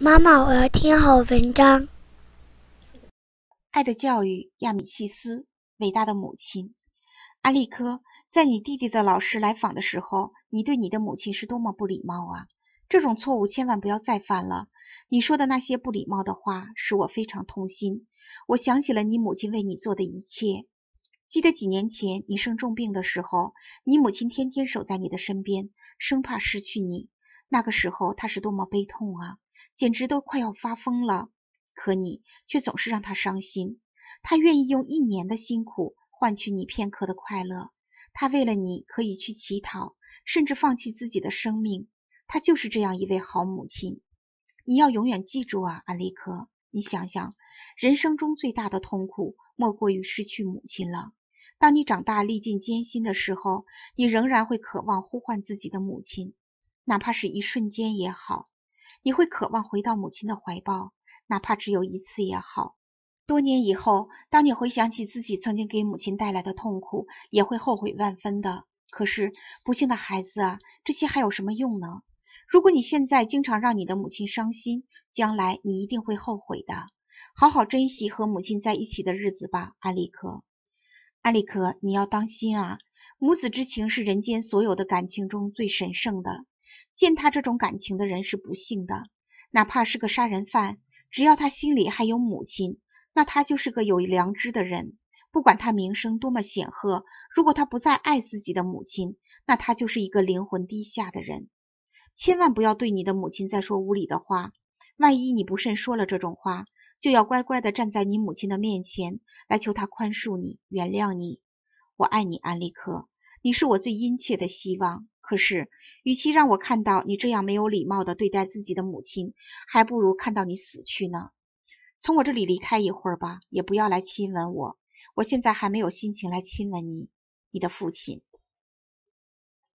妈妈，我要听好文章。《爱的教育》亚米契斯，《伟大的母亲》安利科，在你弟弟的老师来访的时候，你对你的母亲是多么不礼貌啊！这种错误千万不要再犯了。你说的那些不礼貌的话，使我非常痛心。我想起了你母亲为你做的一切，记得几年前你生重病的时候，你母亲天天守在你的身边，生怕失去你。那个时候他是多么悲痛啊，简直都快要发疯了。可你却总是让他伤心，他愿意用一年的辛苦换取你片刻的快乐，他为了你可以去乞讨，甚至放弃自己的生命。他就是这样一位好母亲，你要永远记住啊，安利克。你想想，人生中最大的痛苦莫过于失去母亲了。当你长大历尽艰辛的时候，你仍然会渴望呼唤自己的母亲。哪怕是一瞬间也好，你会渴望回到母亲的怀抱，哪怕只有一次也好。多年以后，当你回想起自己曾经给母亲带来的痛苦，也会后悔万分的。可是，不幸的孩子啊，这些还有什么用呢？如果你现在经常让你的母亲伤心，将来你一定会后悔的。好好珍惜和母亲在一起的日子吧，安利克。安利克，你要当心啊！母子之情是人间所有的感情中最神圣的。践踏这种感情的人是不幸的，哪怕是个杀人犯，只要他心里还有母亲，那他就是个有良知的人。不管他名声多么显赫，如果他不再爱自己的母亲，那他就是一个灵魂低下的人。千万不要对你的母亲再说无理的话，万一你不慎说了这种话，就要乖乖地站在你母亲的面前，来求她宽恕你、原谅你。我爱你，安利克，你是我最殷切的希望。可是，与其让我看到你这样没有礼貌的对待自己的母亲，还不如看到你死去呢。从我这里离开一会儿吧，也不要来亲吻我，我现在还没有心情来亲吻你。你的父亲。